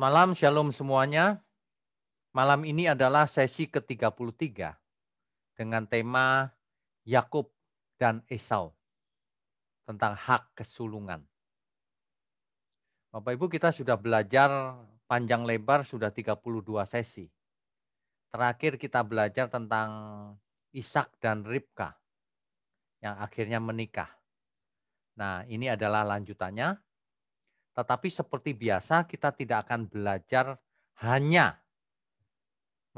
malam, shalom semuanya. Malam ini adalah sesi ke-33 dengan tema Yakub dan Esau tentang hak kesulungan. Bapak Ibu, kita sudah belajar panjang lebar sudah 32 sesi. Terakhir kita belajar tentang Ishak dan Ribka yang akhirnya menikah. Nah, ini adalah lanjutannya tetapi seperti biasa kita tidak akan belajar hanya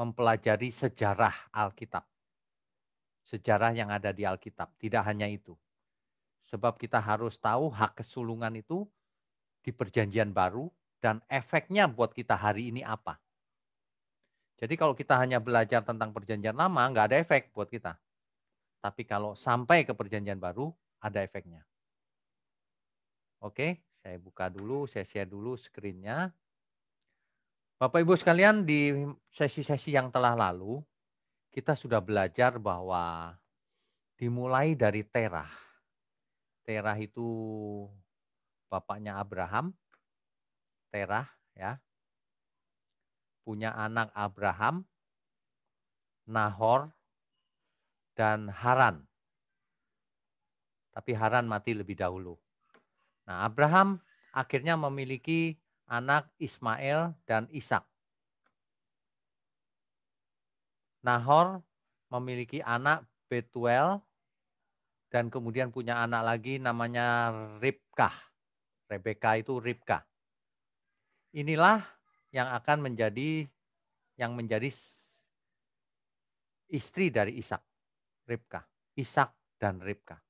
mempelajari sejarah Alkitab. Sejarah yang ada di Alkitab, tidak hanya itu. Sebab kita harus tahu hak kesulungan itu di perjanjian baru dan efeknya buat kita hari ini apa. Jadi kalau kita hanya belajar tentang perjanjian lama, nggak ada efek buat kita. Tapi kalau sampai ke perjanjian baru, ada efeknya. Oke, saya buka dulu, saya share dulu screen Bapak Ibu sekalian, di sesi-sesi yang telah lalu, kita sudah belajar bahwa dimulai dari Terah. Terah itu bapaknya Abraham. Terah ya. Punya anak Abraham, Nahor, dan Haran. Tapi Haran mati lebih dahulu. Nah, Abraham akhirnya memiliki anak Ismail dan Ishak. Nahor memiliki anak Betuel dan kemudian punya anak lagi namanya Ribkah. Rebeka itu Ribkah. Inilah yang akan menjadi yang menjadi istri dari Ishak, Ribka, Ishak dan Ribka.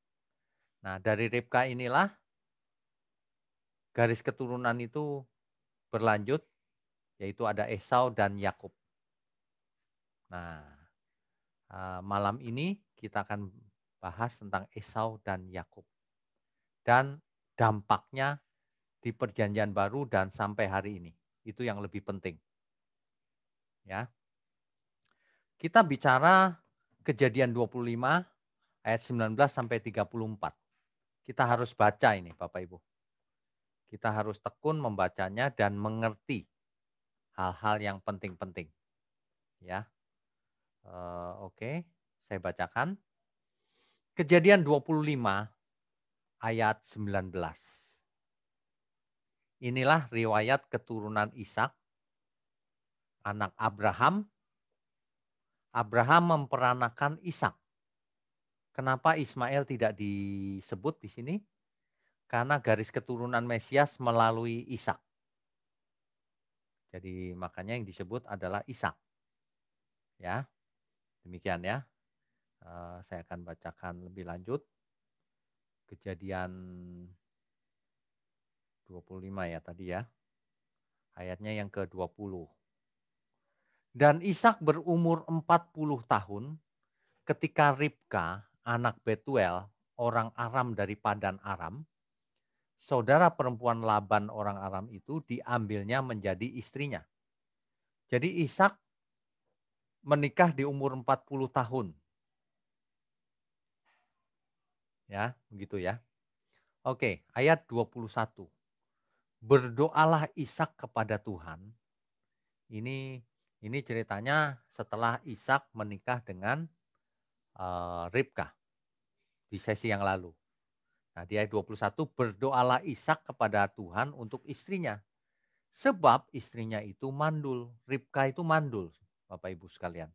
Nah, dari Ribka inilah garis keturunan itu berlanjut yaitu ada Esau dan Yakub. Nah, eh, malam ini kita akan bahas tentang Esau dan Yakub dan dampaknya di perjanjian baru dan sampai hari ini. Itu yang lebih penting. Ya. Kita bicara Kejadian 25 ayat 19 sampai 34. Kita harus baca ini Bapak Ibu. Kita harus tekun membacanya dan mengerti hal-hal yang penting-penting. Ya. uh, Oke, okay. saya bacakan. Kejadian 25 ayat 19. Inilah riwayat keturunan Ishak, anak Abraham. Abraham memperanakan Ishak. Kenapa Ismail tidak disebut di sini? karena garis keturunan Mesias melalui Ishak. Jadi makanya yang disebut adalah Ishak. Ya. Demikian ya. Eh, saya akan bacakan lebih lanjut. Kejadian 25 ya tadi ya. Ayatnya yang ke-20. Dan Ishak berumur 40 tahun ketika Ribka, anak Betuel, orang Aram dari Padan Aram, saudara perempuan Laban orang Aram itu diambilnya menjadi istrinya. Jadi Ishak menikah di umur 40 tahun. Ya, begitu ya. Oke, ayat 21. Berdoalah Ishak kepada Tuhan. Ini ini ceritanya setelah Ishak menikah dengan uh, eh, Ribka di sesi yang lalu. Nah, di ayat 21 berdoalah Ishak kepada Tuhan untuk istrinya. Sebab istrinya itu mandul, Ribka itu mandul, Bapak Ibu sekalian.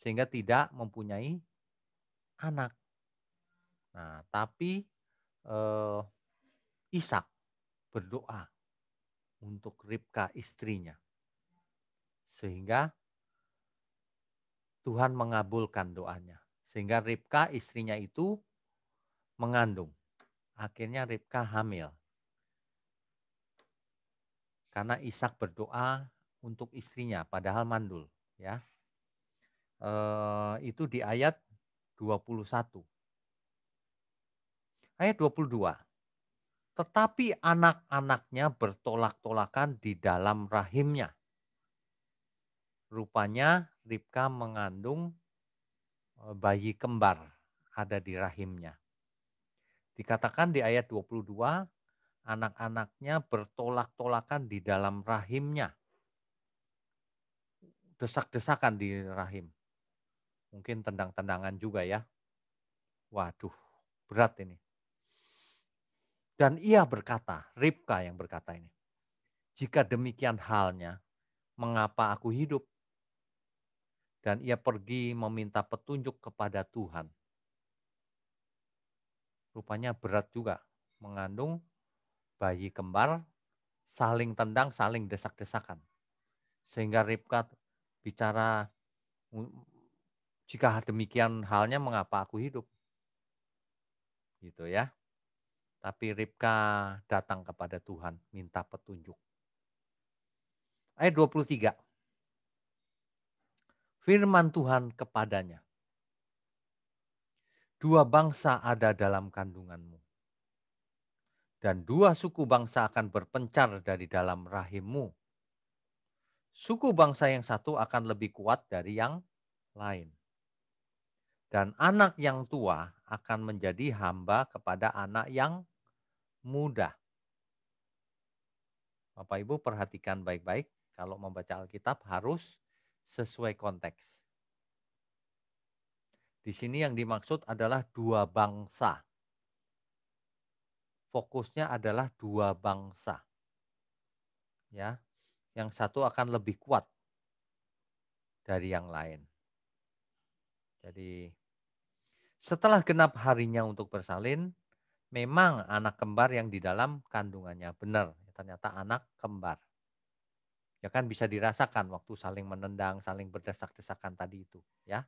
Sehingga tidak mempunyai anak. Nah, tapi eh, Ishak berdoa untuk Ribka istrinya. Sehingga Tuhan mengabulkan doanya. Sehingga Ribka istrinya itu mengandung. Akhirnya Ribka hamil. Karena Ishak berdoa untuk istrinya, padahal mandul. Ya, e, itu di ayat 21. Ayat 22. Tetapi anak-anaknya bertolak-tolakan di dalam rahimnya. Rupanya Ribka mengandung eh, bayi kembar ada di rahimnya. Dikatakan di ayat 22, anak-anaknya bertolak-tolakan di dalam rahimnya. Desak-desakan di rahim. Mungkin tendang-tendangan juga ya. Waduh, berat ini. Dan ia berkata, Ribka yang berkata ini, jika demikian halnya, mengapa aku hidup? Dan ia pergi meminta petunjuk kepada Tuhan rupanya berat juga mengandung bayi kembar saling tendang, saling desak-desakan. Sehingga Ribka bicara, jika demikian halnya mengapa aku hidup? Gitu ya. Tapi Ribka datang kepada Tuhan, minta petunjuk. Ayat 23. Firman Tuhan kepadanya dua bangsa ada dalam kandunganmu. Dan dua suku bangsa akan berpencar dari dalam rahimmu. Suku bangsa yang satu akan lebih kuat dari yang lain. Dan anak yang tua akan menjadi hamba kepada anak yang muda. Bapak Ibu perhatikan baik-baik kalau membaca Alkitab harus sesuai konteks di sini yang dimaksud adalah dua bangsa. Fokusnya adalah dua bangsa. Ya. Yang satu akan lebih kuat dari yang lain. Jadi setelah genap harinya untuk bersalin, memang anak kembar yang di dalam kandungannya benar, ternyata anak kembar. Ya kan bisa dirasakan waktu saling menendang, saling berdesak-desakan tadi itu, ya.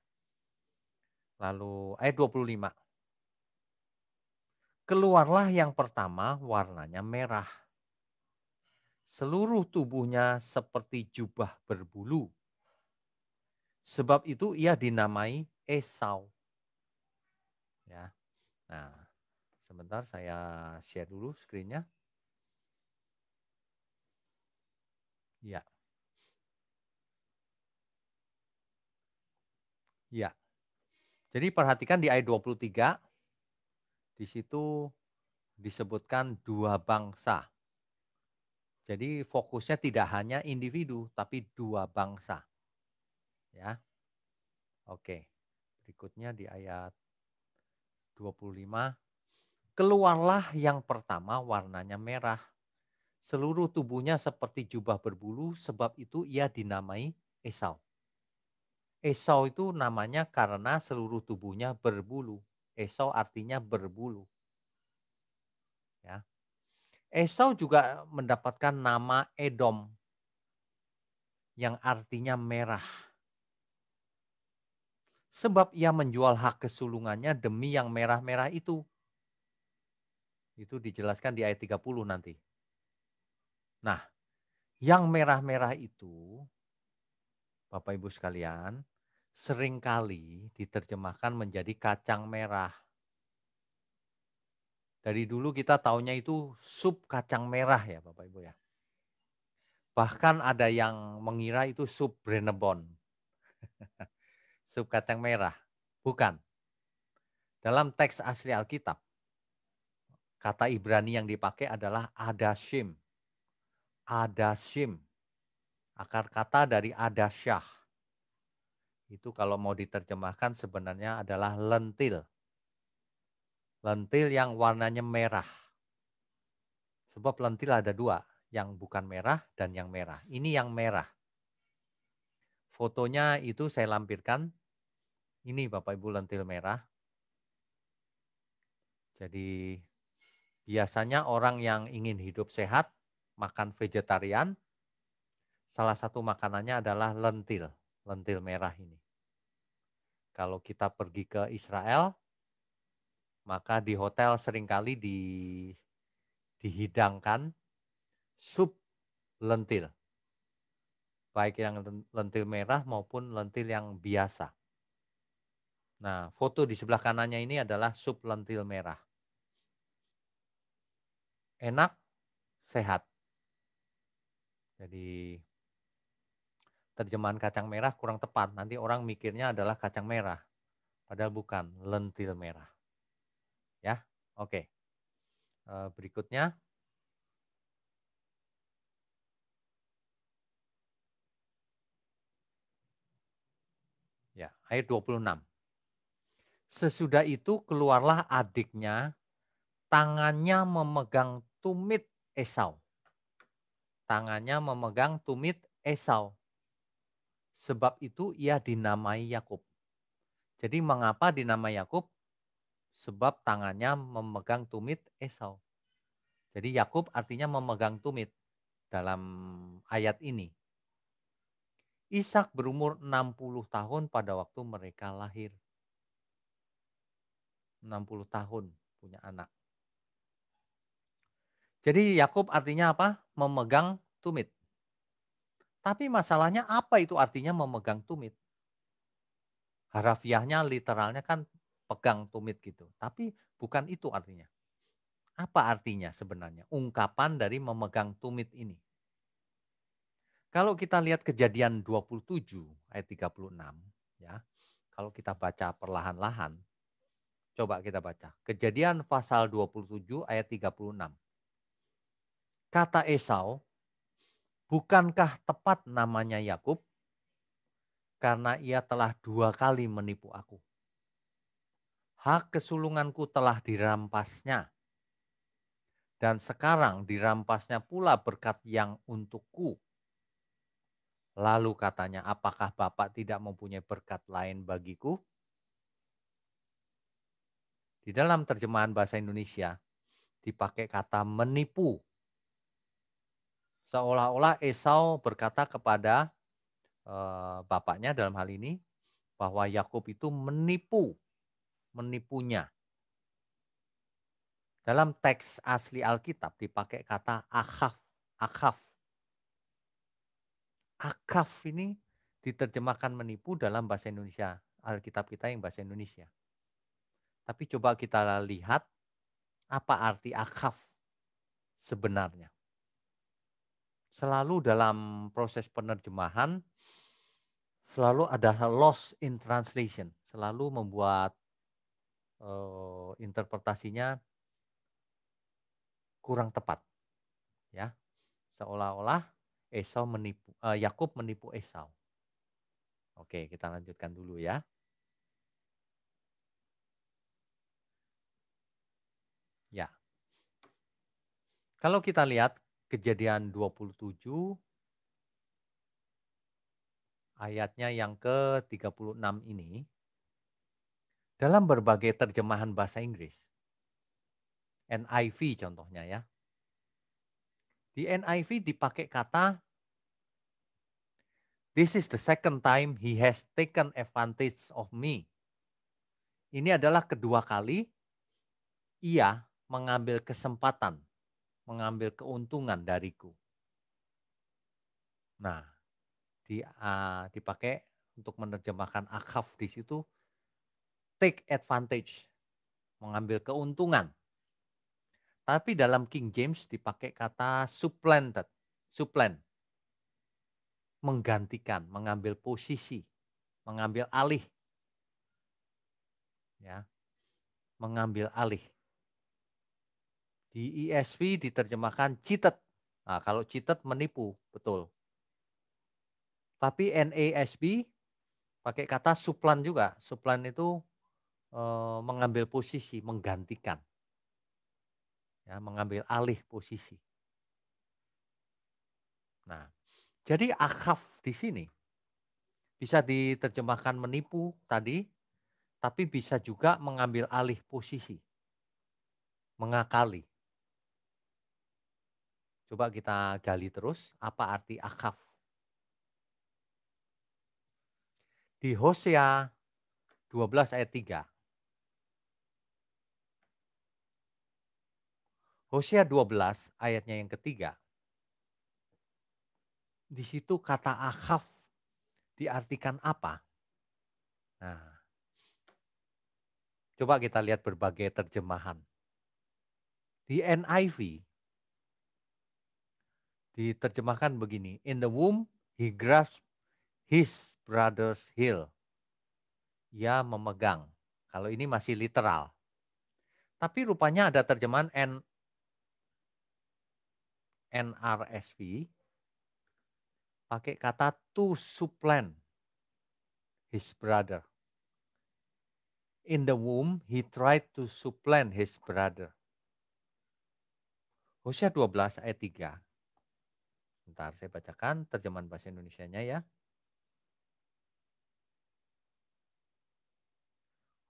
Lalu ayat 25. Keluarlah yang pertama warnanya merah. Seluruh tubuhnya seperti jubah berbulu. Sebab itu ia dinamai Esau. Ya. Nah, sebentar saya share dulu screen-nya. Ya. Ya. Jadi perhatikan di ayat 23, di situ disebutkan dua bangsa. Jadi fokusnya tidak hanya individu, tapi dua bangsa. Ya. Oke. Berikutnya di ayat 25. Keluarlah yang pertama warnanya merah. Seluruh tubuhnya seperti jubah berbulu, sebab itu ia dinamai Esau. Esau itu namanya karena seluruh tubuhnya berbulu. Esau artinya berbulu. Ya. Esau juga mendapatkan nama Edom yang artinya merah. Sebab ia menjual hak kesulungannya demi yang merah-merah itu. Itu dijelaskan di ayat 30 nanti. Nah, yang merah-merah itu Bapak Ibu sekalian, seringkali diterjemahkan menjadi kacang merah. Dari dulu kita taunya itu sup kacang merah ya Bapak Ibu ya. Bahkan ada yang mengira itu sup Brenebon. sup kacang merah. Bukan. Dalam teks asli Alkitab, kata Ibrani yang dipakai adalah adashim. Adashim. Akar kata dari adasyah itu kalau mau diterjemahkan sebenarnya adalah lentil. Lentil yang warnanya merah. Sebab lentil ada dua, yang bukan merah dan yang merah. Ini yang merah. Fotonya itu saya lampirkan. Ini Bapak Ibu lentil merah. Jadi biasanya orang yang ingin hidup sehat, makan vegetarian, salah satu makanannya adalah lentil, lentil merah ini. Kalau kita pergi ke Israel, maka di hotel seringkali di, dihidangkan sup lentil. Baik yang lentil merah maupun lentil yang biasa. Nah, foto di sebelah kanannya ini adalah sup lentil merah. Enak, sehat. Jadi terjemahan kacang merah kurang tepat. Nanti orang mikirnya adalah kacang merah. Padahal bukan, lentil merah. Ya, oke. Eh, berikutnya. Ya, ayat 26. Sesudah itu keluarlah adiknya, tangannya memegang tumit Esau. Tangannya memegang tumit Esau Sebab itu ia dinamai Yakub. Jadi mengapa dinamai Yakub? Sebab tangannya memegang tumit Esau. Jadi Yakub artinya memegang tumit dalam ayat ini. Ishak berumur 60 tahun pada waktu mereka lahir. 60 tahun punya anak. Jadi Yakub artinya apa? Memegang tumit. Tapi masalahnya apa itu artinya memegang tumit? Harafiahnya literalnya kan pegang tumit gitu. Tapi bukan itu artinya. Apa artinya sebenarnya? Ungkapan dari memegang tumit ini. Kalau kita lihat kejadian 27 ayat 36 ya. Kalau kita baca perlahan-lahan Coba kita baca. Kejadian pasal 27 ayat 36. Kata Esau, Bukankah tepat namanya Yakub? Karena ia telah dua kali menipu aku. Hak kesulunganku telah dirampasnya. Dan sekarang dirampasnya pula berkat yang untukku. Lalu katanya, apakah Bapak tidak mempunyai berkat lain bagiku? Di dalam terjemahan bahasa Indonesia, dipakai kata menipu Seolah-olah Esau berkata kepada eh, bapaknya dalam hal ini bahwa Yakub itu menipu, menipunya. Dalam teks asli Alkitab dipakai kata akhaf, akhaf. Akhaf ini diterjemahkan menipu dalam bahasa Indonesia, Alkitab kita yang bahasa Indonesia. Tapi coba kita lihat apa arti akhaf sebenarnya selalu dalam proses penerjemahan selalu ada loss in translation, selalu membuat uh, interpretasinya kurang tepat. Ya. Seolah-olah Esau menipu uh, Yakub menipu Esau. Oke, kita lanjutkan dulu ya. Ya. Kalau kita lihat kejadian 27 ayatnya yang ke-36 ini dalam berbagai terjemahan bahasa Inggris. NIV contohnya ya. Di NIV dipakai kata This is the second time he has taken advantage of me. Ini adalah kedua kali ia mengambil kesempatan mengambil keuntungan dariku. Nah, di, uh, dipakai untuk menerjemahkan akaf di situ take advantage, mengambil keuntungan. Tapi dalam King James dipakai kata supplanted, supplant. Menggantikan, mengambil posisi, mengambil alih. Ya. Mengambil alih. Di ESV diterjemahkan cheated. Nah, kalau cheated menipu, betul. Tapi NASB pakai kata suplan juga. Suplan itu e, mengambil posisi, menggantikan. Ya, mengambil alih posisi. Nah, jadi akhaf di sini bisa diterjemahkan menipu tadi, tapi bisa juga mengambil alih posisi, mengakali. Coba kita gali terus apa arti akaf. Di Hosea 12 ayat 3. Hosea 12 ayatnya yang ketiga. Di situ kata akhaf diartikan apa? Nah, coba kita lihat berbagai terjemahan. Di NIV diterjemahkan begini, in the womb he grasped his brother's heel. Ia memegang. Kalau ini masih literal. Tapi rupanya ada terjemahan N NRSV pakai kata to supplant his brother. In the womb, he tried to supplant his brother. Hosea 12 ayat 3. Bentar, saya bacakan terjemahan bahasa Indonesia-nya ya.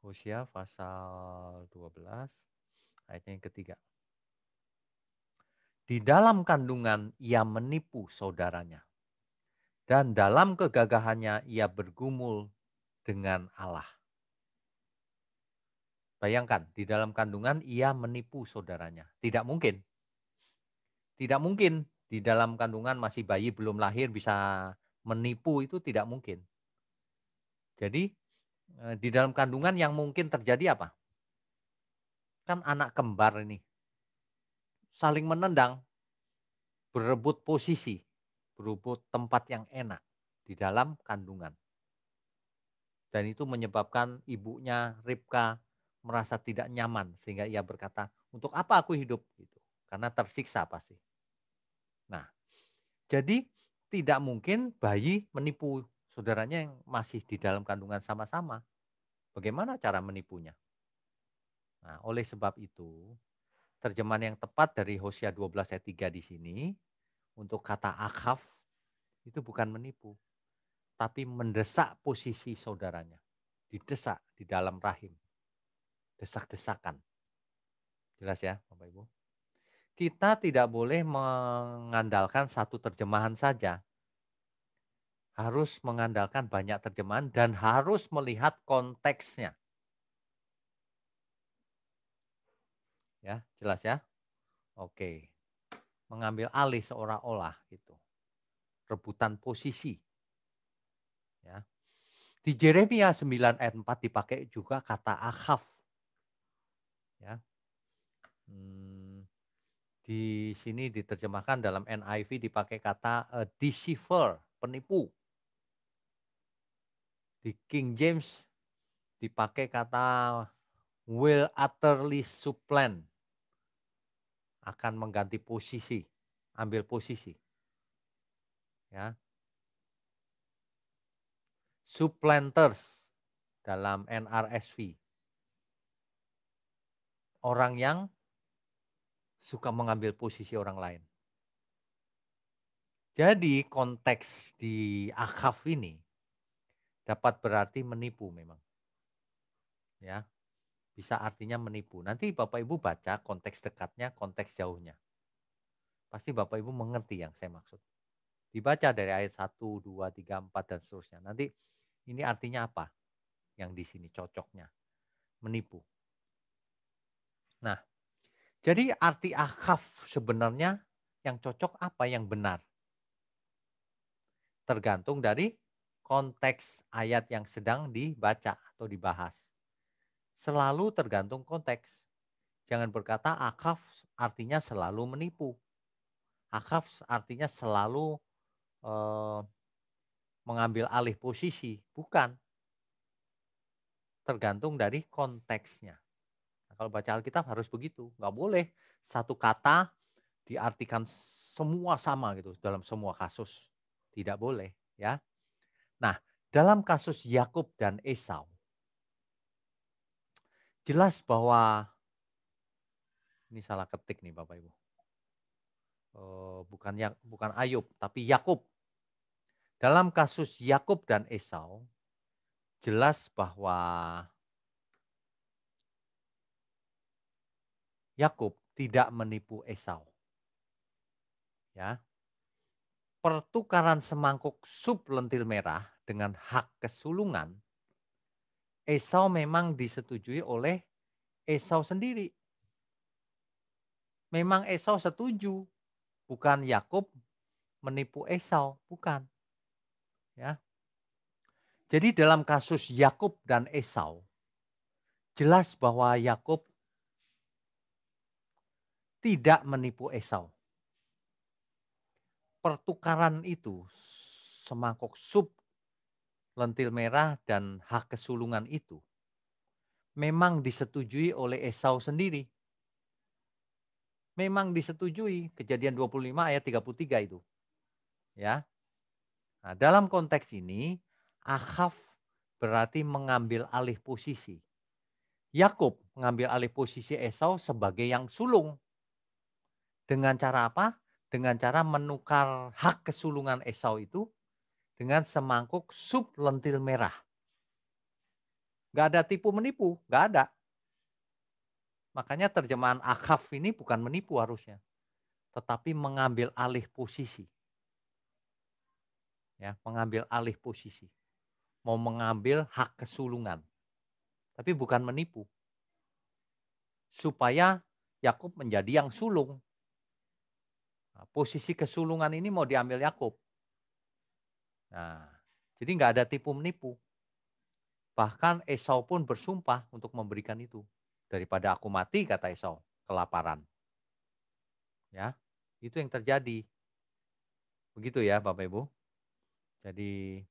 Usia pasal 12 ayatnya yang ketiga. Di dalam kandungan ia menipu saudaranya. Dan dalam kegagahannya ia bergumul dengan Allah. Bayangkan, di dalam kandungan ia menipu saudaranya. Tidak mungkin. Tidak mungkin di dalam kandungan masih bayi belum lahir bisa menipu itu tidak mungkin. Jadi eh, di dalam kandungan yang mungkin terjadi apa? Kan anak kembar ini saling menendang, berebut posisi, berebut tempat yang enak di dalam kandungan. Dan itu menyebabkan ibunya Ribka merasa tidak nyaman sehingga ia berkata, "Untuk apa aku hidup?" gitu. Karena tersiksa pasti. Jadi tidak mungkin bayi menipu saudaranya yang masih di dalam kandungan sama-sama. Bagaimana cara menipunya? Nah, oleh sebab itu, terjemahan yang tepat dari Hosea 12 ayat 3 di sini untuk kata akhaf itu bukan menipu, tapi mendesak posisi saudaranya. Didesak di dalam rahim. Desak-desakan. Jelas ya, Bapak Ibu? kita tidak boleh mengandalkan satu terjemahan saja. Harus mengandalkan banyak terjemahan dan harus melihat konteksnya. Ya, jelas ya? Oke. Mengambil alih seolah-olah gitu. Rebutan posisi. Ya. Di Jeremia 9 ayat 4 dipakai juga kata akhaf. Ya. Hmm di sini diterjemahkan dalam NIV dipakai kata uh, deceiver, penipu. Di King James dipakai kata will utterly supplant akan mengganti posisi, ambil posisi. Ya. Supplanters dalam NRSV. Orang yang suka mengambil posisi orang lain. Jadi konteks di akhaf ini dapat berarti menipu memang. Ya. Bisa artinya menipu. Nanti Bapak Ibu baca konteks dekatnya, konteks jauhnya. Pasti Bapak Ibu mengerti yang saya maksud. Dibaca dari ayat 1, 2, 3, 4 dan seterusnya. Nanti ini artinya apa? Yang di sini cocoknya. Menipu. Nah, jadi arti akhaf sebenarnya yang cocok apa yang benar? Tergantung dari konteks ayat yang sedang dibaca atau dibahas. Selalu tergantung konteks. Jangan berkata akhaf artinya selalu menipu. Akhaf artinya selalu eh, mengambil alih posisi. Bukan. Tergantung dari konteksnya. Nah, kalau baca Alkitab harus begitu. Nggak boleh satu kata diartikan semua sama gitu dalam semua kasus. Tidak boleh ya. Nah, dalam kasus Yakub dan Esau jelas bahwa ini salah ketik nih Bapak Ibu. Eh, bukan ya, bukan Ayub, tapi Yakub. Dalam kasus Yakub dan Esau jelas bahwa Yakub tidak menipu Esau. Ya. Pertukaran semangkuk sup lentil merah dengan hak kesulungan Esau memang disetujui oleh Esau sendiri. Memang Esau setuju, bukan Yakub menipu Esau, bukan. Ya. Jadi dalam kasus Yakub dan Esau, jelas bahwa Yakub tidak menipu Esau. Pertukaran itu semangkok sup lentil merah dan hak kesulungan itu memang disetujui oleh Esau sendiri. Memang disetujui kejadian 25 ayat 33 itu. Ya. Nah, dalam konteks ini Ahaf berarti mengambil alih posisi. Yakub mengambil alih posisi Esau sebagai yang sulung. Dengan cara apa? Dengan cara menukar hak kesulungan Esau itu dengan semangkuk sup lentil merah. Gak ada tipu menipu, gak ada. Makanya terjemahan akhaf ini bukan menipu harusnya, tetapi mengambil alih posisi. Ya, mengambil alih posisi. Mau mengambil hak kesulungan. Tapi bukan menipu. Supaya Yakub menjadi yang sulung. Nah, posisi kesulungan ini mau diambil Yakub. Nah, jadi nggak ada tipu menipu. Bahkan Esau pun bersumpah untuk memberikan itu. Daripada aku mati, kata Esau, kelaparan. Ya, itu yang terjadi. Begitu ya, Bapak Ibu. Jadi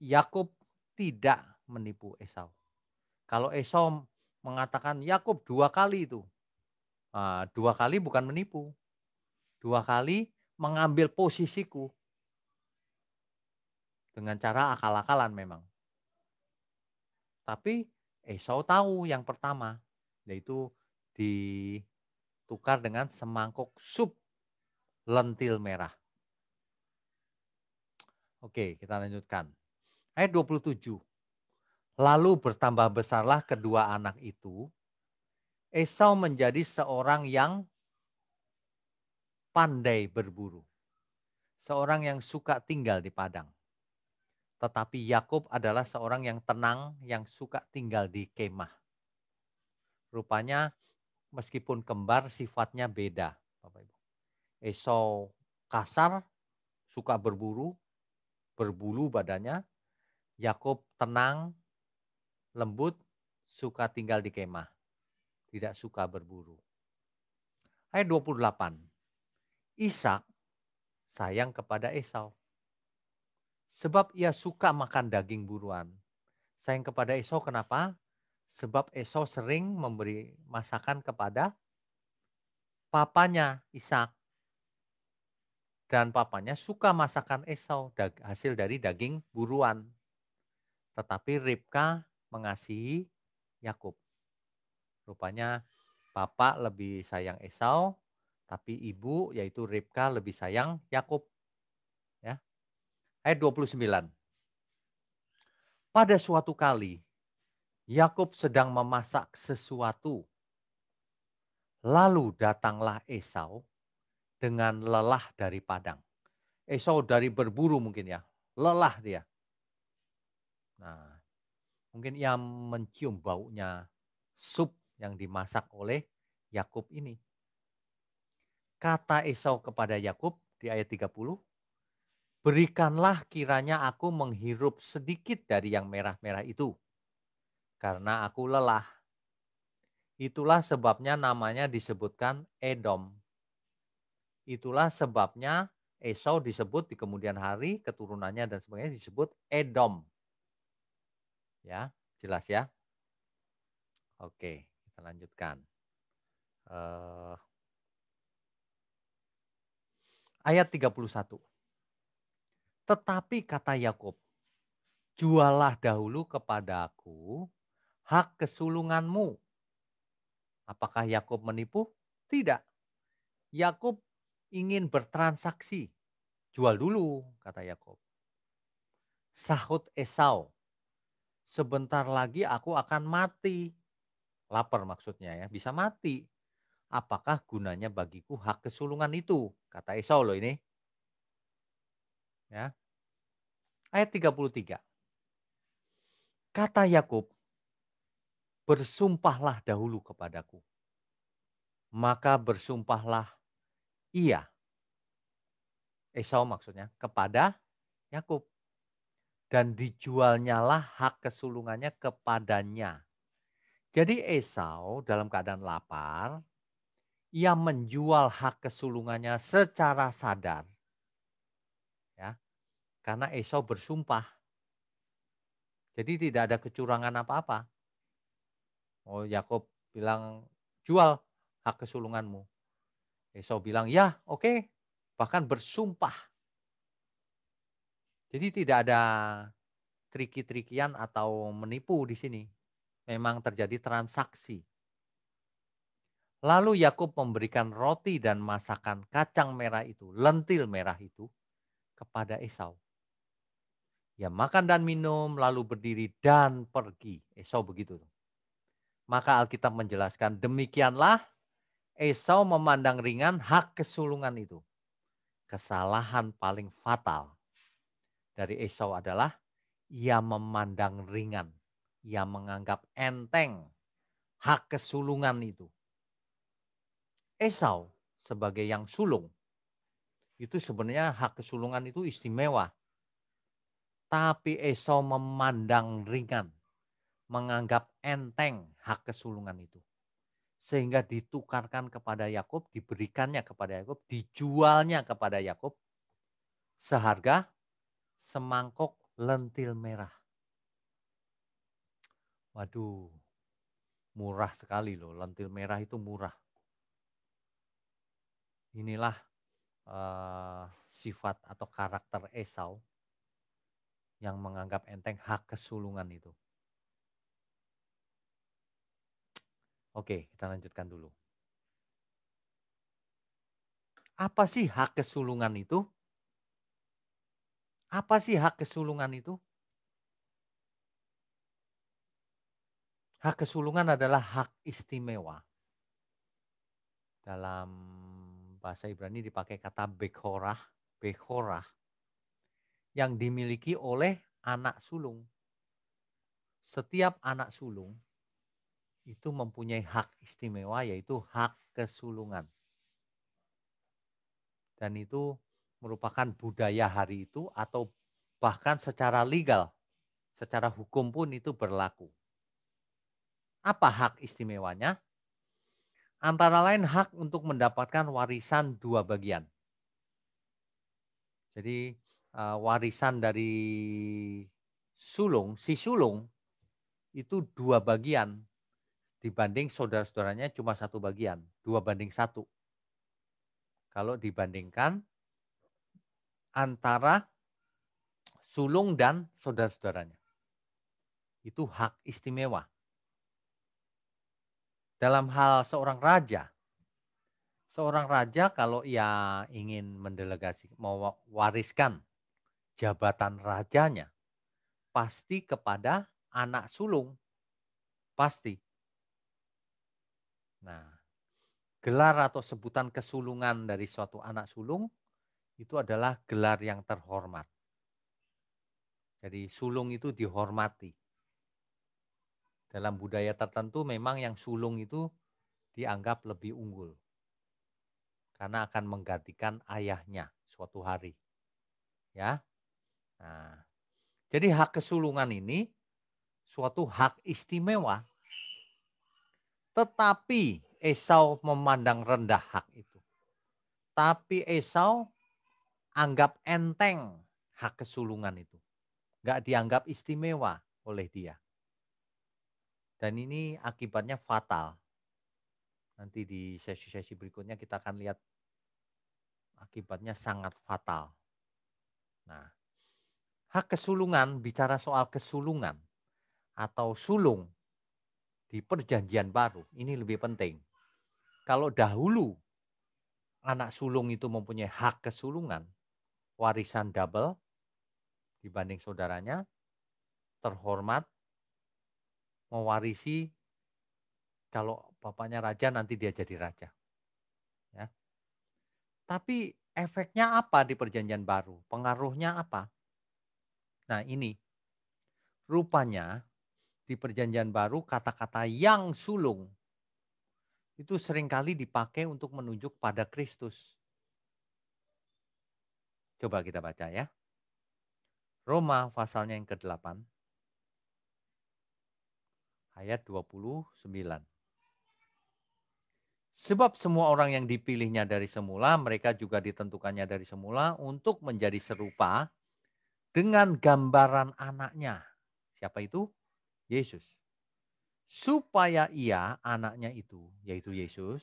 Yakub tidak menipu Esau. Kalau Esau mengatakan Yakub dua kali itu, ah, dua kali bukan menipu, dua kali mengambil posisiku dengan cara akal-akalan memang. Tapi Esau eh, tahu yang pertama, yaitu ditukar dengan semangkuk sup lentil merah. Oke, kita lanjutkan. Ayat 27. Lalu bertambah besarlah kedua anak itu. Esau menjadi seorang yang pandai berburu. Seorang yang suka tinggal di padang. Tetapi Yakub adalah seorang yang tenang, yang suka tinggal di kemah. Rupanya meskipun kembar sifatnya beda, Bapak Ibu. Esau kasar, suka berburu, berbulu badannya. Yakub tenang, lembut, suka tinggal di kemah. Tidak suka berburu. Ayat 28. Ishak sayang kepada Esau. Sebab ia suka makan daging buruan. Sayang kepada Esau kenapa? Sebab Esau sering memberi masakan kepada papanya Ishak. Dan papanya suka masakan Esau hasil dari daging buruan. Tetapi Ribka mengasihi Yakub. Rupanya bapak lebih sayang Esau, tapi ibu yaitu Ribka lebih sayang Yakub. Ya. Ayat 29. Pada suatu kali Yakub sedang memasak sesuatu. Lalu datanglah Esau dengan lelah dari padang. Esau dari berburu mungkin ya, lelah dia. Nah, mungkin ia mencium baunya sup yang dimasak oleh Yakub ini. Kata Esau kepada Yakub di ayat 30, "Berikanlah kiranya aku menghirup sedikit dari yang merah-merah itu, karena aku lelah." Itulah sebabnya namanya disebutkan Edom. Itulah sebabnya Esau disebut di kemudian hari keturunannya dan sebagainya disebut Edom. Ya, jelas ya. Oke, kita lanjutkan. Uh, ayat 31. Tetapi kata Yakub, jualah dahulu kepadaku hak kesulunganmu. Apakah Yakub menipu? Tidak. Yakub ingin bertransaksi. Jual dulu, kata Yakub. Sahut Esau. Sebentar lagi aku akan mati. Lapar maksudnya ya, bisa mati apakah gunanya bagiku hak kesulungan itu? Kata Esau loh ini. Ya. Ayat 33. Kata Yakub, bersumpahlah dahulu kepadaku. Maka bersumpahlah ia. Esau maksudnya kepada Yakub dan dijualnyalah hak kesulungannya kepadanya. Jadi Esau dalam keadaan lapar ia menjual hak kesulungannya secara sadar. Ya. Karena Esau bersumpah. Jadi tidak ada kecurangan apa-apa. Oh, Yakob bilang, "Jual hak kesulunganmu." Esau bilang, "Ya, oke." Okay. Bahkan bersumpah. Jadi tidak ada triki-trikian atau menipu di sini. Memang terjadi transaksi Lalu Yakub memberikan roti dan masakan kacang merah itu, lentil merah itu, kepada Esau. Ia ya, makan dan minum, lalu berdiri dan pergi. Esau begitu. Maka Alkitab menjelaskan, demikianlah Esau memandang ringan hak kesulungan itu. Kesalahan paling fatal dari Esau adalah ia memandang ringan. Ia menganggap enteng hak kesulungan itu Esau sebagai yang sulung. Itu sebenarnya hak kesulungan itu istimewa. Tapi Esau memandang ringan, menganggap enteng hak kesulungan itu. Sehingga ditukarkan kepada Yakub, diberikannya kepada Yakub, dijualnya kepada Yakub seharga semangkok lentil merah. Waduh, murah sekali loh. Lentil merah itu murah inilah uh, sifat atau karakter Esau yang menganggap enteng hak kesulungan itu. Oke, kita lanjutkan dulu. Apa sih hak kesulungan itu? Apa sih hak kesulungan itu? Hak kesulungan adalah hak istimewa dalam bahasa Ibrani dipakai kata bekorah, bekorah yang dimiliki oleh anak sulung. Setiap anak sulung itu mempunyai hak istimewa yaitu hak kesulungan. Dan itu merupakan budaya hari itu atau bahkan secara legal, secara hukum pun itu berlaku. Apa hak istimewanya? Antara lain hak untuk mendapatkan warisan dua bagian. Jadi eh, warisan dari sulung, si sulung itu dua bagian dibanding saudara-saudaranya cuma satu bagian, dua banding satu. Kalau dibandingkan antara sulung dan saudara-saudaranya. Itu hak istimewa dalam hal seorang raja, seorang raja kalau ia ingin mendelegasi, mewariskan jabatan rajanya, pasti kepada anak sulung. Pasti. Nah, gelar atau sebutan kesulungan dari suatu anak sulung itu adalah gelar yang terhormat. Jadi sulung itu dihormati dalam budaya tertentu memang yang sulung itu dianggap lebih unggul. Karena akan menggantikan ayahnya suatu hari. Ya. Nah, jadi hak kesulungan ini suatu hak istimewa. Tetapi Esau memandang rendah hak itu. Tapi Esau anggap enteng hak kesulungan itu. Nggak dianggap istimewa oleh dia. Dan ini akibatnya fatal. Nanti di sesi-sesi berikutnya kita akan lihat akibatnya sangat fatal. Nah, hak kesulungan bicara soal kesulungan atau sulung di perjanjian baru. Ini lebih penting. Kalau dahulu anak sulung itu mempunyai hak kesulungan, warisan double dibanding saudaranya, terhormat, mewarisi kalau bapaknya raja nanti dia jadi raja. Ya. Tapi efeknya apa di perjanjian baru? Pengaruhnya apa? Nah ini, rupanya di perjanjian baru kata-kata yang sulung itu seringkali dipakai untuk menunjuk pada Kristus. Coba kita baca ya. Roma pasalnya yang ke-8 ayat 29. Sebab semua orang yang dipilihnya dari semula, mereka juga ditentukannya dari semula untuk menjadi serupa dengan gambaran anaknya. Siapa itu? Yesus. Supaya ia, anaknya itu, yaitu Yesus,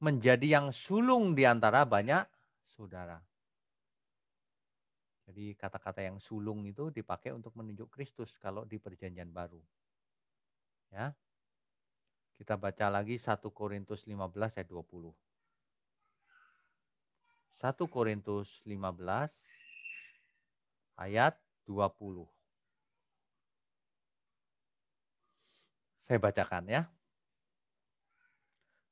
menjadi yang sulung di antara banyak saudara. Jadi kata-kata yang sulung itu dipakai untuk menunjuk Kristus kalau di perjanjian baru. Ya. Kita baca lagi 1 Korintus 15 ayat 20. 1 Korintus 15 ayat 20. Saya bacakan ya.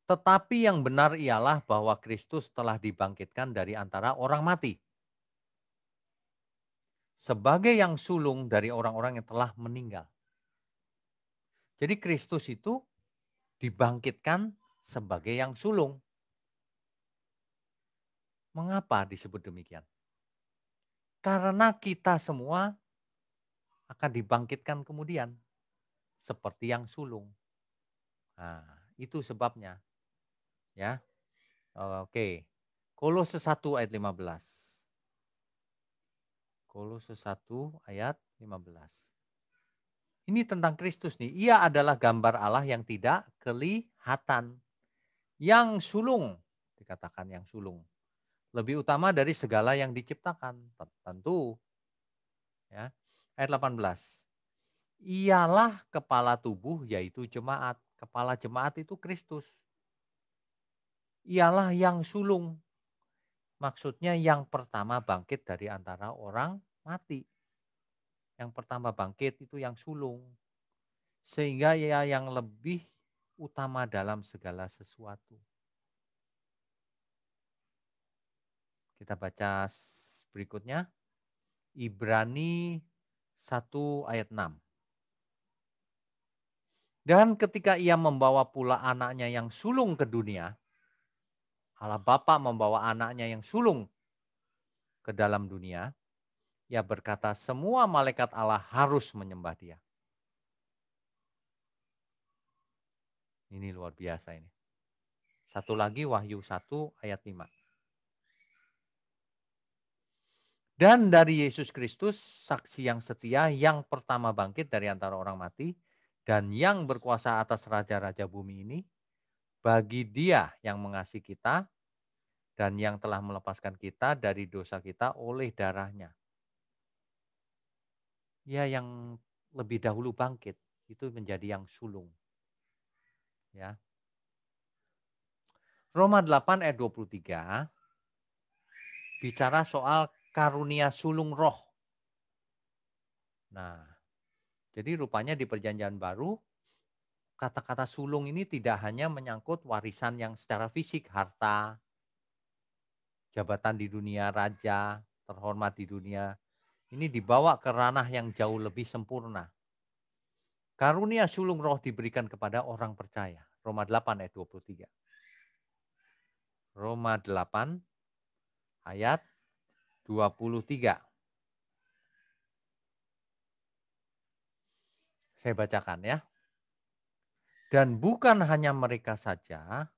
Tetapi yang benar ialah bahwa Kristus telah dibangkitkan dari antara orang mati. Sebagai yang sulung dari orang-orang yang telah meninggal. Jadi Kristus itu dibangkitkan sebagai yang sulung. Mengapa disebut demikian? Karena kita semua akan dibangkitkan kemudian seperti yang sulung. Nah, itu sebabnya. Ya. Oke. Kolose 1 ayat 15. Kolose 1 ayat 15. Ini tentang Kristus nih. Ia adalah gambar Allah yang tidak kelihatan. Yang sulung, dikatakan yang sulung. Lebih utama dari segala yang diciptakan. Tentu. Ya. Ayat 18. Ialah kepala tubuh yaitu jemaat. Kepala jemaat itu Kristus. Ialah yang sulung. Maksudnya yang pertama bangkit dari antara orang mati yang pertama bangkit itu yang sulung. Sehingga ia ya yang lebih utama dalam segala sesuatu. Kita baca berikutnya. Ibrani 1 ayat 6. Dan ketika ia membawa pula anaknya yang sulung ke dunia, Allah Bapa membawa anaknya yang sulung ke dalam dunia, ia berkata, semua malaikat Allah harus menyembah dia. Ini luar biasa ini. Satu lagi Wahyu 1 ayat 5. Dan dari Yesus Kristus, saksi yang setia, yang pertama bangkit dari antara orang mati, dan yang berkuasa atas raja-raja bumi ini, bagi dia yang mengasihi kita, dan yang telah melepaskan kita dari dosa kita oleh darahnya dia ya, yang lebih dahulu bangkit itu menjadi yang sulung. Ya. Roma 8 ayat 23 bicara soal karunia sulung roh. Nah, jadi rupanya di perjanjian baru kata-kata sulung ini tidak hanya menyangkut warisan yang secara fisik, harta, jabatan di dunia raja, terhormat di dunia ini dibawa ke ranah yang jauh lebih sempurna. Karunia sulung roh diberikan kepada orang percaya. Roma 8 ayat 23. Roma 8 ayat 23. Saya bacakan ya. Dan bukan hanya mereka saja,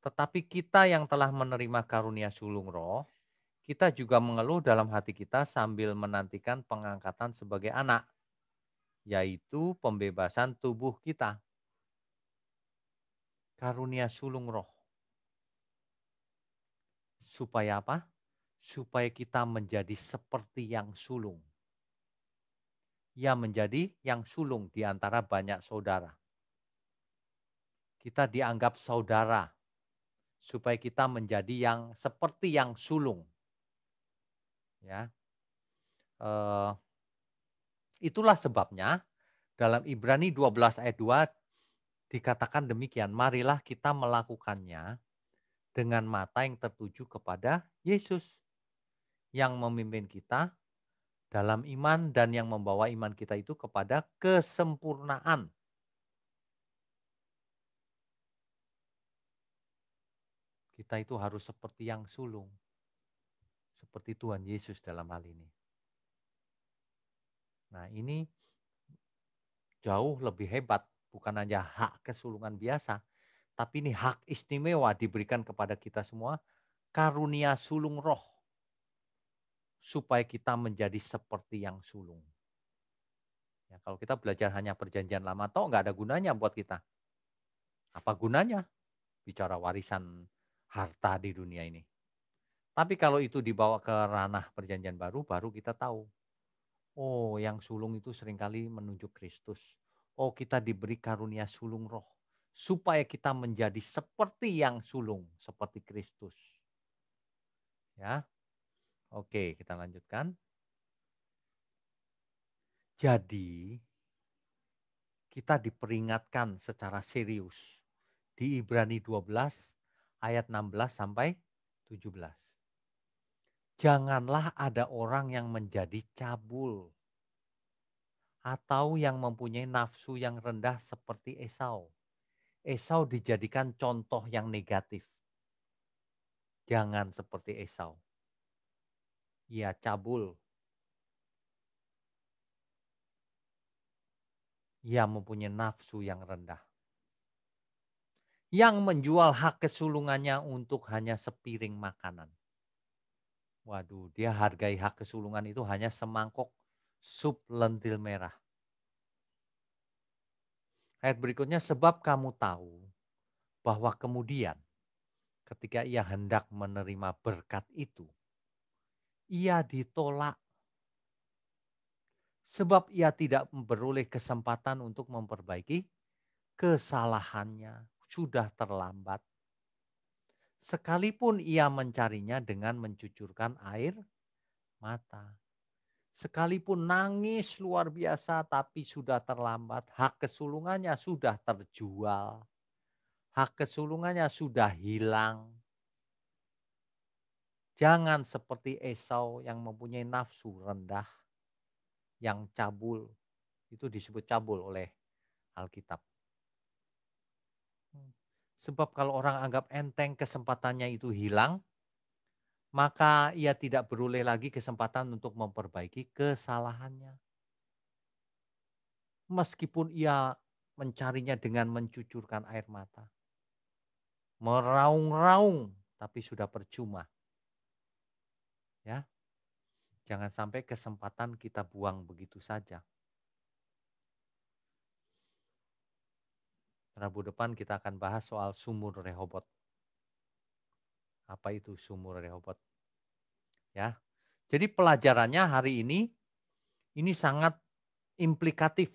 tetapi kita yang telah menerima karunia sulung roh, kita juga mengeluh dalam hati kita sambil menantikan pengangkatan sebagai anak, yaitu pembebasan tubuh kita. Karunia sulung roh. Supaya apa? Supaya kita menjadi seperti yang sulung. Ia menjadi yang sulung di antara banyak saudara. Kita dianggap saudara supaya kita menjadi yang seperti yang sulung Ya. Eh, itulah sebabnya dalam Ibrani 12 ayat 2 dikatakan demikian, marilah kita melakukannya dengan mata yang tertuju kepada Yesus yang memimpin kita dalam iman dan yang membawa iman kita itu kepada kesempurnaan. Kita itu harus seperti yang sulung seperti Tuhan Yesus dalam hal ini. Nah, ini jauh lebih hebat, bukan hanya hak kesulungan biasa, tapi ini hak istimewa diberikan kepada kita semua, karunia sulung roh, supaya kita menjadi seperti yang sulung. Ya, kalau kita belajar hanya perjanjian lama, toh nggak ada gunanya buat kita. Apa gunanya? Bicara warisan harta di dunia ini. Tapi kalau itu dibawa ke ranah perjanjian baru, baru kita tahu. Oh, yang sulung itu seringkali menunjuk Kristus. Oh, kita diberi karunia sulung roh. Supaya kita menjadi seperti yang sulung, seperti Kristus. Ya, Oke, kita lanjutkan. Jadi, kita diperingatkan secara serius di Ibrani 12 ayat 16 sampai 17 janganlah ada orang yang menjadi cabul atau yang mempunyai nafsu yang rendah seperti Esau. Esau dijadikan contoh yang negatif. Jangan seperti Esau. Ia cabul. Ia mempunyai nafsu yang rendah. Yang menjual hak kesulungannya untuk hanya sepiring makanan. Waduh, dia hargai hak kesulungan itu hanya semangkok sup lentil merah. Ayat berikutnya, sebab kamu tahu bahwa kemudian ketika ia hendak menerima berkat itu, ia ditolak sebab ia tidak beroleh kesempatan untuk memperbaiki kesalahannya, sudah terlambat sekalipun ia mencarinya dengan mencucurkan air mata. Sekalipun nangis luar biasa, tapi sudah terlambat. Hak kesulungannya sudah terjual. Hak kesulungannya sudah hilang. Jangan seperti Esau yang mempunyai nafsu rendah, yang cabul. Itu disebut cabul oleh Alkitab. Sebab kalau orang anggap enteng kesempatannya itu hilang, maka ia tidak beroleh lagi kesempatan untuk memperbaiki kesalahannya. Meskipun ia mencarinya dengan mencucurkan air mata. Meraung-raung, tapi sudah percuma. Ya. Jangan sampai kesempatan kita buang begitu saja. Rabu depan kita akan bahas soal sumur Rehobot. Apa itu sumur Rehobot? Ya. Jadi pelajarannya hari ini ini sangat implikatif,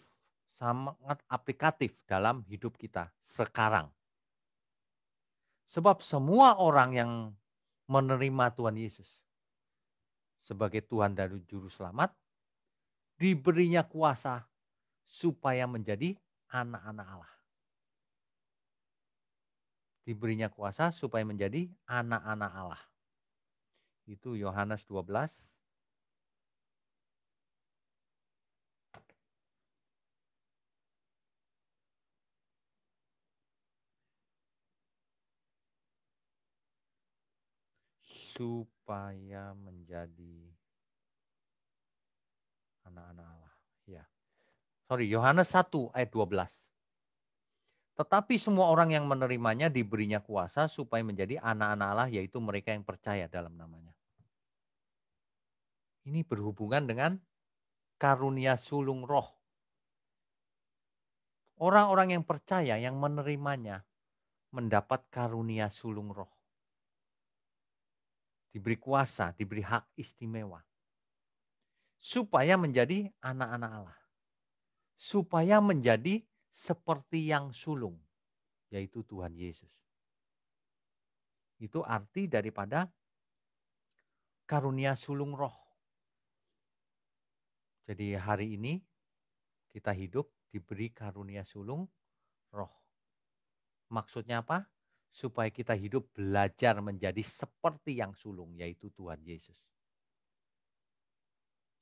sangat aplikatif dalam hidup kita sekarang. Sebab semua orang yang menerima Tuhan Yesus sebagai Tuhan dan juru selamat diberinya kuasa supaya menjadi anak-anak Allah diberinya kuasa supaya menjadi anak-anak Allah. Itu Yohanes 12 supaya menjadi anak-anak Allah. Ya. Sorry, Yohanes 1 ayat 12. Tetapi semua orang yang menerimanya diberinya kuasa supaya menjadi anak-anak Allah yaitu mereka yang percaya dalam namanya. Ini berhubungan dengan karunia sulung roh. Orang-orang yang percaya yang menerimanya mendapat karunia sulung roh. Diberi kuasa, diberi hak istimewa. Supaya menjadi anak-anak Allah. Supaya menjadi seperti yang sulung, yaitu Tuhan Yesus. Itu arti daripada karunia sulung roh. Jadi hari ini kita hidup diberi karunia sulung roh. Maksudnya apa? Supaya kita hidup belajar menjadi seperti yang sulung, yaitu Tuhan Yesus.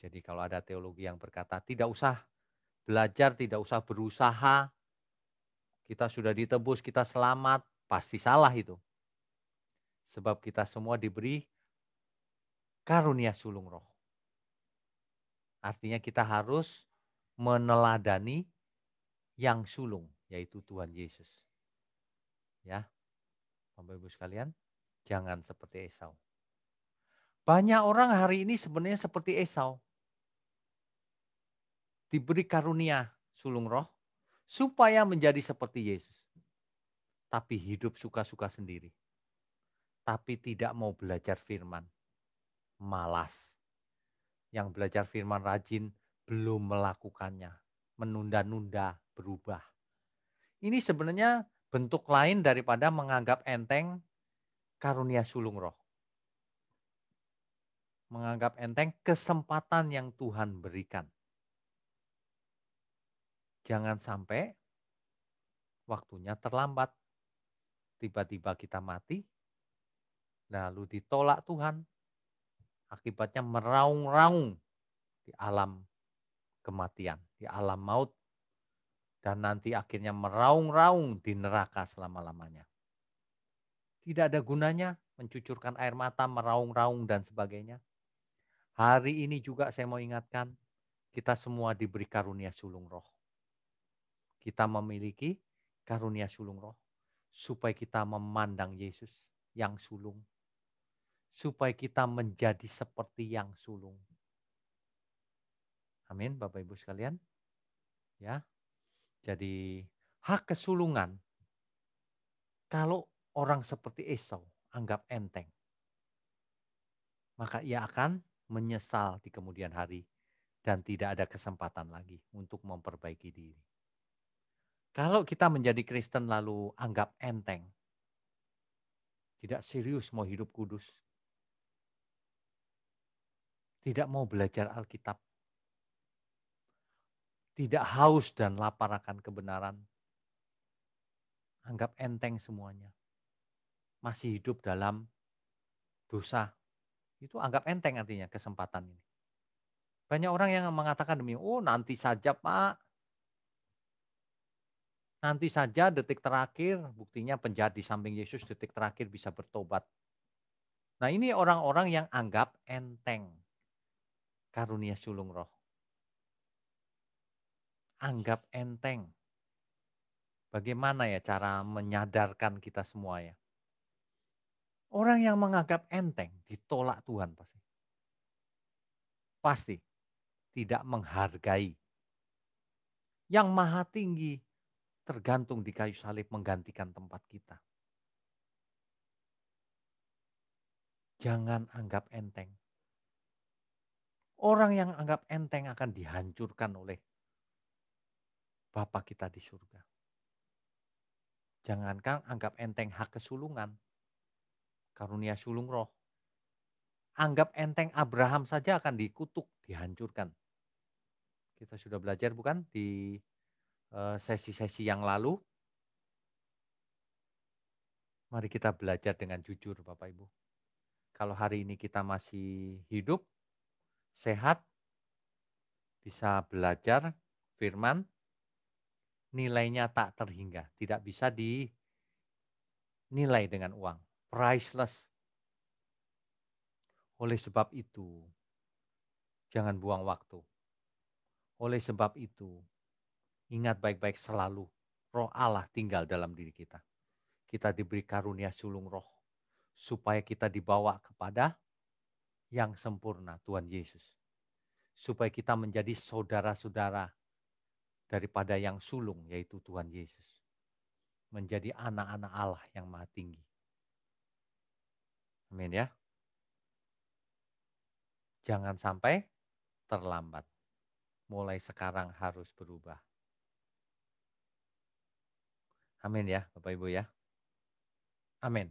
Jadi kalau ada teologi yang berkata, tidak usah belajar tidak usah berusaha, kita sudah ditebus, kita selamat, pasti salah itu. Sebab kita semua diberi karunia sulung roh. Artinya kita harus meneladani yang sulung, yaitu Tuhan Yesus. Ya, Bapak Ibu sekalian, jangan seperti Esau. Banyak orang hari ini sebenarnya seperti Esau diberi karunia sulung roh supaya menjadi seperti Yesus. Tapi hidup suka-suka sendiri. Tapi tidak mau belajar firman. Malas. Yang belajar firman rajin belum melakukannya. Menunda-nunda berubah. Ini sebenarnya bentuk lain daripada menganggap enteng karunia sulung roh. Menganggap enteng kesempatan yang Tuhan berikan Jangan sampai waktunya terlambat. Tiba-tiba kita mati, lalu ditolak Tuhan. Akibatnya meraung-raung di alam kematian, di alam maut. Dan nanti akhirnya meraung-raung di neraka selama-lamanya. Tidak ada gunanya mencucurkan air mata, meraung-raung dan sebagainya. Hari ini juga saya mau ingatkan, kita semua diberi karunia sulung roh kita memiliki karunia sulung roh supaya kita memandang Yesus yang sulung supaya kita menjadi seperti yang sulung. Amin, Bapak Ibu sekalian. Ya. Jadi hak kesulungan kalau orang seperti Esau anggap enteng, maka ia akan menyesal di kemudian hari dan tidak ada kesempatan lagi untuk memperbaiki diri. Kalau kita menjadi Kristen lalu anggap enteng, tidak serius mau hidup kudus, tidak mau belajar Alkitab, tidak haus dan lapar akan kebenaran, anggap enteng semuanya, masih hidup dalam dosa, itu anggap enteng artinya kesempatan ini. Banyak orang yang mengatakan demi, oh nanti saja Pak, Nanti saja detik terakhir, buktinya penjahat di samping Yesus detik terakhir bisa bertobat. Nah ini orang-orang yang anggap enteng karunia sulung roh. Anggap enteng. Bagaimana ya cara menyadarkan kita semua ya? Orang yang menganggap enteng ditolak Tuhan pasti. Pasti tidak menghargai. Yang maha tinggi tergantung di kayu salib menggantikan tempat kita. Jangan anggap enteng. Orang yang anggap enteng akan dihancurkan oleh Bapak kita di surga. Jangankan anggap enteng hak kesulungan, karunia sulung roh. Anggap enteng Abraham saja akan dikutuk, dihancurkan. Kita sudah belajar bukan di Eh, sesi-sesi yang lalu. Mari kita belajar dengan jujur Bapak Ibu. Kalau hari ini kita masih hidup, sehat, bisa belajar firman, nilainya tak terhingga, tidak bisa dinilai dengan uang, priceless. Oleh sebab itu, jangan buang waktu. Oleh sebab itu, Ingat baik-baik selalu, roh Allah tinggal dalam diri kita. Kita diberi karunia sulung roh, supaya kita dibawa kepada yang sempurna, Tuhan Yesus. Supaya kita menjadi saudara-saudara daripada yang sulung, yaitu Tuhan Yesus. Menjadi anak-anak Allah yang maha tinggi. Amin ya. Jangan sampai terlambat. Mulai sekarang harus berubah. Amin ya, Bapak Ibu ya. Amin.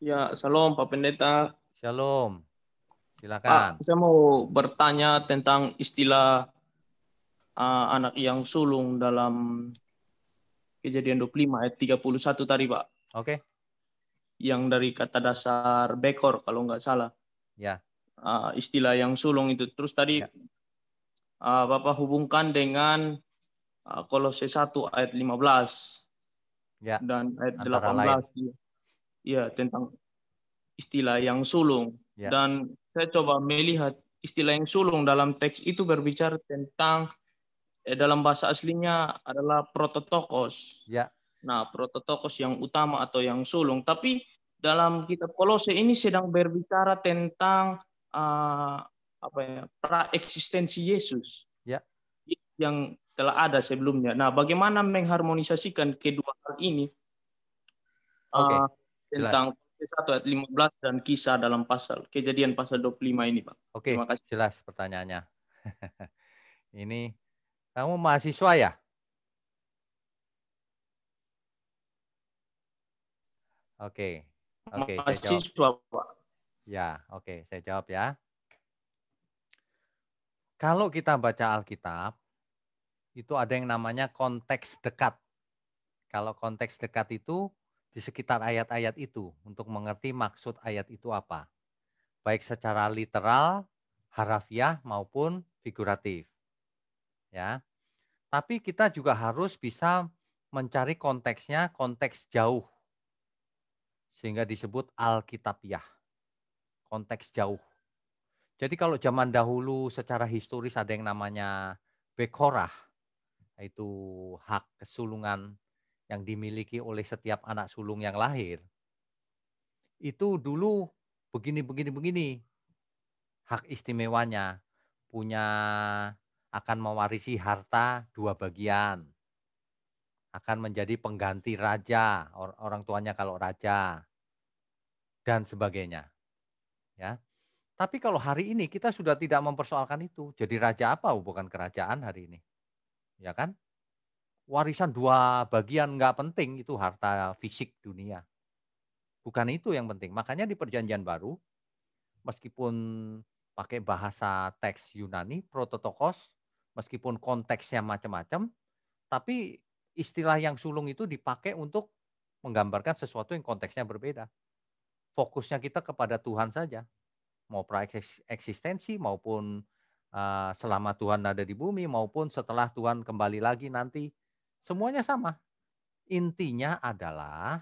Ya, salam Pak Pendeta. Shalom. Silakan. Pak, saya mau bertanya tentang istilah uh, anak yang sulung dalam kejadian 25 ayat 31 tadi, Pak. Oke. Okay. Yang dari kata dasar bekor kalau nggak salah. Ya. Uh, istilah yang sulung itu. Terus tadi ya. Ah, Bapak hubungkan dengan ah, Kolose 1 ayat 15 ya, dan ayat 18 ya tentang istilah yang sulung ya. dan saya coba melihat istilah yang sulung dalam teks itu berbicara tentang eh, dalam bahasa aslinya adalah prototokos. Ya. Nah, prototokos yang utama atau yang sulung, tapi dalam kitab Kolose ini sedang berbicara tentang uh, apa ya pra eksistensi Yesus ya. yang telah ada sebelumnya. Nah, bagaimana mengharmonisasikan kedua hal ini okay. uh, tentang satu ayat 15 dan kisah dalam pasal kejadian pasal 25 ini, Pak. Oke, okay. Terima kasih. jelas pertanyaannya. ini kamu mahasiswa ya? Oke, okay. oke. Okay, mahasiswa, Pak. Ya, oke, okay. saya jawab ya. Kalau kita baca Alkitab, itu ada yang namanya konteks dekat. Kalau konteks dekat itu di sekitar ayat-ayat itu untuk mengerti maksud ayat itu apa. Baik secara literal, harafiah maupun figuratif. Ya. Tapi kita juga harus bisa mencari konteksnya, konteks jauh. Sehingga disebut alkitabiah. Konteks jauh. Jadi kalau zaman dahulu secara historis ada yang namanya bekorah, itu hak kesulungan yang dimiliki oleh setiap anak sulung yang lahir. Itu dulu begini begini begini hak istimewanya punya akan mewarisi harta dua bagian akan menjadi pengganti raja orang tuanya kalau raja dan sebagainya ya tapi kalau hari ini kita sudah tidak mempersoalkan itu, jadi raja apa oh, bukan kerajaan hari ini? Ya kan? Warisan dua bagian nggak penting itu harta fisik dunia. Bukan itu yang penting. Makanya di perjanjian baru, meskipun pakai bahasa teks Yunani, prototokos, meskipun konteksnya macam-macam, tapi istilah yang sulung itu dipakai untuk menggambarkan sesuatu yang konteksnya berbeda. Fokusnya kita kepada Tuhan saja, mau pra eksistensi maupun uh, selama Tuhan ada di bumi maupun setelah Tuhan kembali lagi nanti semuanya sama. Intinya adalah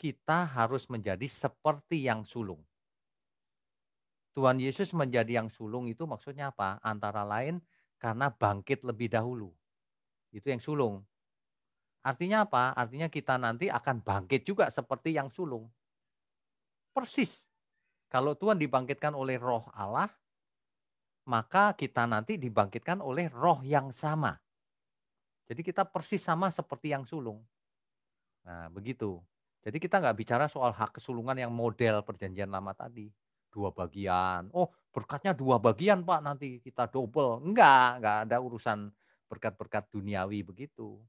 kita harus menjadi seperti yang sulung. Tuhan Yesus menjadi yang sulung itu maksudnya apa? Antara lain karena bangkit lebih dahulu. Itu yang sulung. Artinya apa? Artinya kita nanti akan bangkit juga seperti yang sulung. Persis kalau Tuhan dibangkitkan oleh roh Allah, maka kita nanti dibangkitkan oleh roh yang sama. Jadi kita persis sama seperti yang sulung. Nah, begitu. Jadi kita nggak bicara soal hak kesulungan yang model perjanjian lama tadi. Dua bagian. Oh, berkatnya dua bagian, Pak. Nanti kita double. Enggak, enggak ada urusan berkat-berkat duniawi begitu.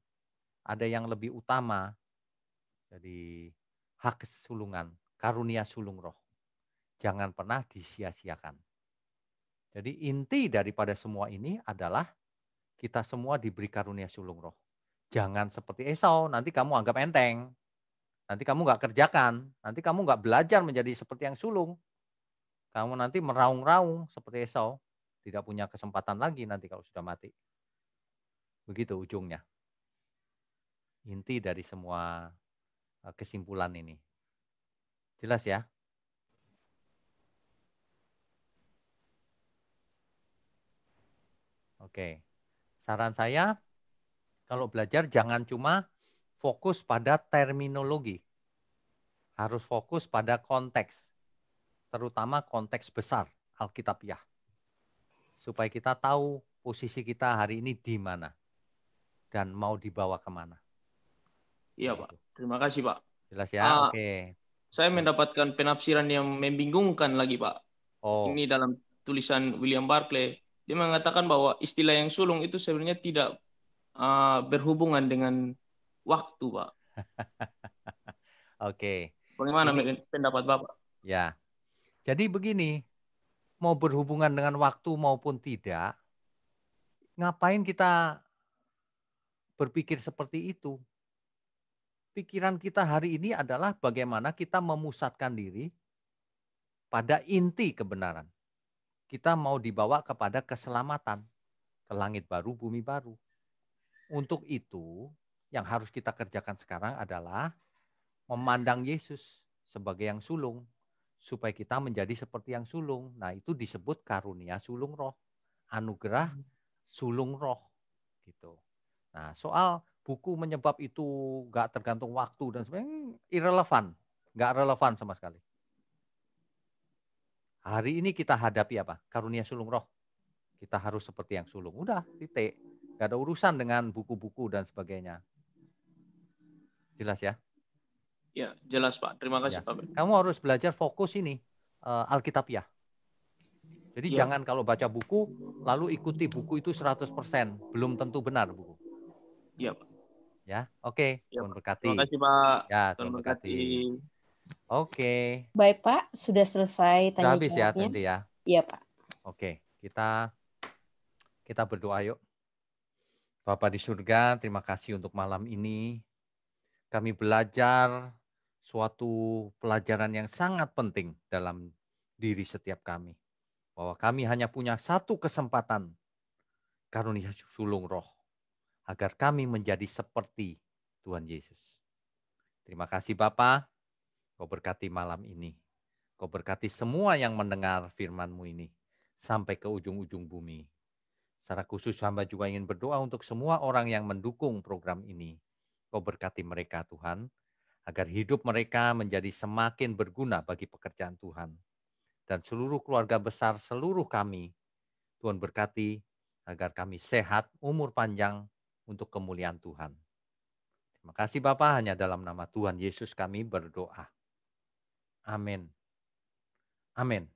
Ada yang lebih utama. Jadi hak kesulungan, karunia sulung roh jangan pernah disia-siakan. Jadi inti daripada semua ini adalah kita semua diberi karunia sulung roh. Jangan seperti Esau, nanti kamu anggap enteng. Nanti kamu nggak kerjakan, nanti kamu nggak belajar menjadi seperti yang sulung. Kamu nanti meraung-raung seperti Esau, tidak punya kesempatan lagi nanti kalau sudah mati. Begitu ujungnya. Inti dari semua eh, kesimpulan ini. Jelas ya? Oke. Saran saya kalau belajar jangan cuma fokus pada terminologi. Harus fokus pada konteks. Terutama konteks besar Alkitabiah. Supaya kita tahu posisi kita hari ini di mana dan mau dibawa kemana. Iya Pak, gitu. terima kasih Pak. Jelas ya, uh, oke. Okay. Saya mendapatkan penafsiran yang membingungkan lagi Pak. Oh. Ini dalam tulisan William Barclay dia mengatakan bahwa istilah yang sulung itu sebenarnya tidak uh, berhubungan dengan waktu, Pak. Oke. Okay. Bagaimana Ini, pendapat Bapak? Ya. Jadi begini, mau berhubungan dengan waktu maupun tidak, ngapain kita berpikir seperti itu? Pikiran kita hari ini adalah bagaimana kita memusatkan diri pada inti kebenaran kita mau dibawa kepada keselamatan ke langit baru, bumi baru. Untuk itu, yang harus kita kerjakan sekarang adalah memandang Yesus sebagai yang sulung, supaya kita menjadi seperti yang sulung. Nah, itu disebut karunia sulung roh, anugerah hmm. sulung roh, gitu. Nah, soal buku menyebab itu gak tergantung waktu dan sebagainya, hmm, irrelevant, Gak relevan sama sekali. Hari ini kita hadapi apa? Karunia sulung roh. Kita harus seperti yang sulung. Udah, titik. Gak ada urusan dengan buku-buku dan sebagainya. Jelas ya? Ya, jelas Pak. Terima kasih ya. Pak. Kamu harus belajar fokus ini uh, ya Jadi ya. jangan kalau baca buku lalu ikuti buku itu 100%, belum tentu benar buku. Iya, Pak. Ya, oke. Okay. Ya, Tuhan berkati. Terima kasih, Pak. Ya, Tuhan, Tuhan berkati. Oke. Okay. Baik Pak, sudah selesai tanya habis ya nanti ya. Iya Pak. Oke, kita kita berdoa yuk. Bapak di surga, terima kasih untuk malam ini. Kami belajar suatu pelajaran yang sangat penting dalam diri setiap kami. Bahwa kami hanya punya satu kesempatan, karunia sulung roh, agar kami menjadi seperti Tuhan Yesus. Terima kasih Bapak. Kau berkati malam ini. Kau berkati semua yang mendengar firman-Mu ini sampai ke ujung-ujung bumi. Secara khusus hamba juga ingin berdoa untuk semua orang yang mendukung program ini. Kau berkati mereka Tuhan, agar hidup mereka menjadi semakin berguna bagi pekerjaan Tuhan. Dan seluruh keluarga besar seluruh kami, Tuhan berkati agar kami sehat, umur panjang untuk kemuliaan Tuhan. Terima kasih Bapak, hanya dalam nama Tuhan Yesus kami berdoa. Amin. Amin.